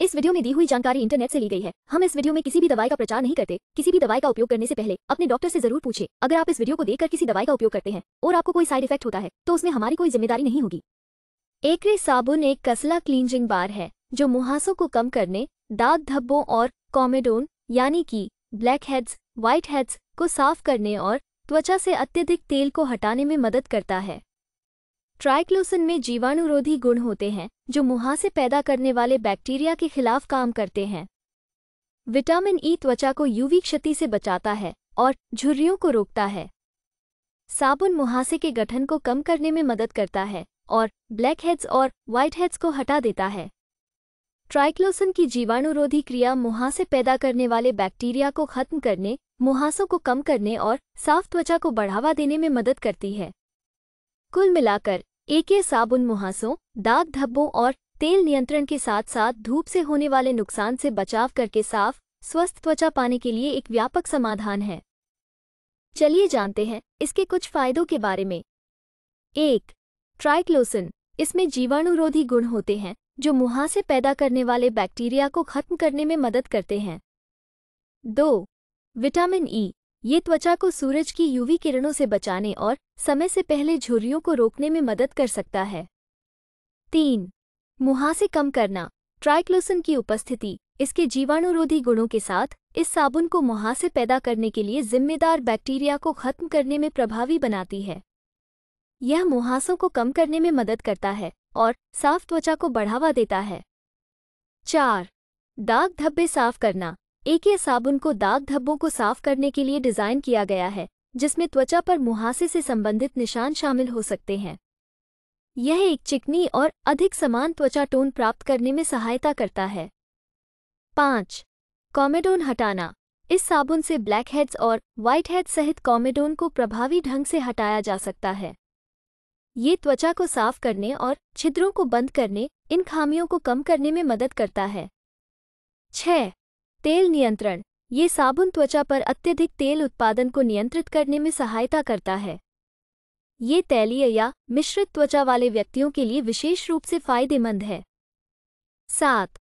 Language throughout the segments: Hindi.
इस वीडियो में दी हुई जानकारी इंटरनेट से ली गई है हम इस वीडियो में किसी भी दवाई का प्रचार नहीं करते किसी भी दवाई का उपयोग करने से पहले अपने डॉक्टर से जरूर पूछे अगर आप इस वीडियो को देखकर किसी दवाई का उपयोग करते हैं और आपको कोई साइड इफेक्ट होता है तो उसमें हमारी कोई जिम्मेदारी नहीं होगी एकरे साबुन एक कसला क्लींजिंग बार है जो मुहासों को कम करने दाग धब्बों और कॉमेडोन यानी कि ब्लैक हेड्स व्हाइट हेड्स को साफ करने और त्वचा से अत्यधिक तेल को हटाने में मदद करता है ट्राइक्लोसन में जीवाणुरोधी गुण होते हैं जो मुहासे पैदा करने वाले बैक्टीरिया के खिलाफ काम करते हैं विटामिन ई e त्वचा को यूवी क्षति से बचाता है और झुर्रियों को रोकता है साबुन मुहासे के गठन को कम करने में मदद करता है और ब्लैक हेड्स और व्हाइट हेड्स को हटा देता है ट्राइक्लोसन की जीवाणुरोधी क्रिया मुहासे पैदा करने वाले बैक्टीरिया को खत्म करने मुहासों को कम करने और साफ त्वचा को बढ़ावा देने में मदद करती है कुल मिलाकर एके साबुन मुहासों दाग धब्बों और तेल नियंत्रण के साथ साथ धूप से होने वाले नुकसान से बचाव करके साफ स्वस्थ त्वचा पाने के लिए एक व्यापक समाधान है चलिए जानते हैं इसके कुछ फायदों के बारे में एक ट्राइक्लोसिन इसमें जीवाणुरोधी गुण होते हैं जो मुहासे पैदा करने वाले बैक्टीरिया को खत्म करने में मदद करते हैं दो विटामिन ई ये त्वचा को सूरज की यूवी किरणों से बचाने और समय से पहले झुर्रियों को रोकने में मदद कर सकता है तीन मुहासे कम करना ट्राइक्लोसन की उपस्थिति इसके जीवाणुरोधी गुणों के साथ इस साबुन को मुहासे पैदा करने के लिए जिम्मेदार बैक्टीरिया को खत्म करने में प्रभावी बनाती है यह मुहासों को कम करने में मदद करता है और साफ त्वचा को बढ़ावा देता है चार दाग धब्बे साफ करना एक ये साबुन को दाग धब्बों को साफ करने के लिए डिज़ाइन किया गया है जिसमें त्वचा पर मुहासे से संबंधित निशान शामिल हो सकते हैं यह एक चिकनी और अधिक समान त्वचा टोन प्राप्त करने में सहायता करता है पाँच कॉमेडोन हटाना इस साबुन से ब्लैक हेड्स और व्हाइट हेड्स सहित कॉमेडोन को प्रभावी ढंग से हटाया जा सकता है ये त्वचा को साफ करने और छिद्रों को बंद करने इन खामियों को कम करने में मदद करता है छह तेल नियंत्रण ये साबुन त्वचा पर अत्यधिक तेल उत्पादन को नियंत्रित करने में सहायता करता है ये तैलीय या मिश्रित त्वचा वाले व्यक्तियों के लिए विशेष रूप से फायदेमंद है सात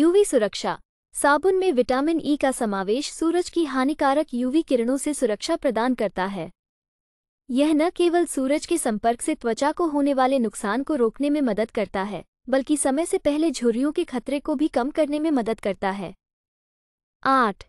यूवी सुरक्षा साबुन में विटामिन ई का समावेश सूरज की हानिकारक यूवी किरणों से सुरक्षा प्रदान करता है यह न केवल सूरज के संपर्क से त्वचा को होने वाले नुकसान को रोकने में मदद करता है बल्कि समय से पहले झुर्रियों के खतरे को भी कम करने में मदद करता है आठ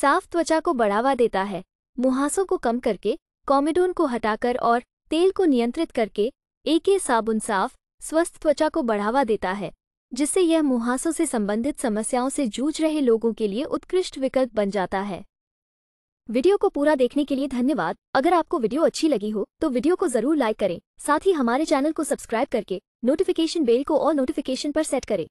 साफ त्वचा को बढ़ावा देता है मुहासों को कम करके कॉमेडोन को हटाकर और तेल को नियंत्रित करके एक साबुन साफ स्वस्थ त्वचा को बढ़ावा देता है जिससे यह मुहासों से संबंधित समस्याओं से जूझ रहे लोगों के लिए उत्कृष्ट विकल्प बन जाता है वीडियो को पूरा देखने के लिए धन्यवाद अगर आपको वीडियो अच्छी लगी हो तो वीडियो को जरूर लाइक करें साथ ही हमारे चैनल को सब्सक्राइब करके नोटिफिकेशन बेल को और नोटिफिकेशन पर सेट करें